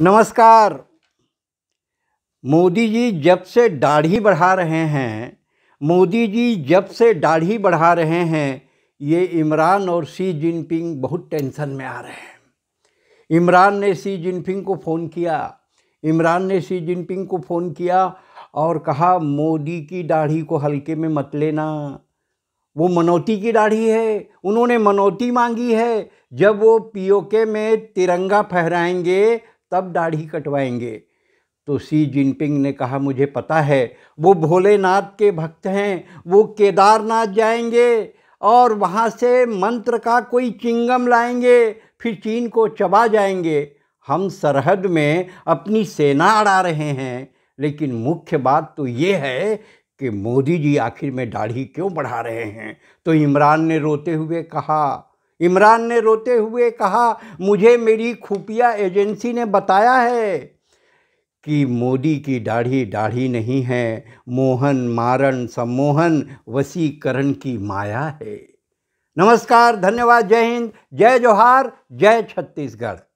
नमस्कार मोदी जी जब से दाढ़ी बढ़ा रहे हैं मोदी जी जब से दाढ़ी बढ़ा रहे हैं ये इमरान और सी जिनपिंग बहुत टेंशन में आ रहे हैं इमरान ने सी जिनपिंग को फ़ोन किया इमरान ने सी जिनपिंग को फ़ोन किया और कहा मोदी की दाढ़ी को हल्के में मत लेना वो मनोती की दाढ़ी है उन्होंने मनोती मांगी है जब वो पीओके में तिरंगा फहराएंगे तब दाढ़ी कटवाएंगे तो सी जिनपिंग ने कहा मुझे पता है वो भोलेनाथ के भक्त हैं वो केदारनाथ जाएंगे और वहाँ से मंत्र का कोई चिंगम लाएंगे फिर चीन को चबा जाएंगे हम सरहद में अपनी सेना अड़ा रहे हैं लेकिन मुख्य बात तो ये है कि मोदी जी आखिर में दाढ़ी क्यों बढ़ा रहे हैं तो इमरान ने रोते हुए कहा इमरान ने रोते हुए कहा मुझे मेरी खुफिया एजेंसी ने बताया है कि मोदी की दाढ़ी दाढ़ी नहीं है मोहन मारन सम्मोहन वसीकरण की माया है नमस्कार धन्यवाद जय हिंद जय जोहार जय छत्तीसगढ़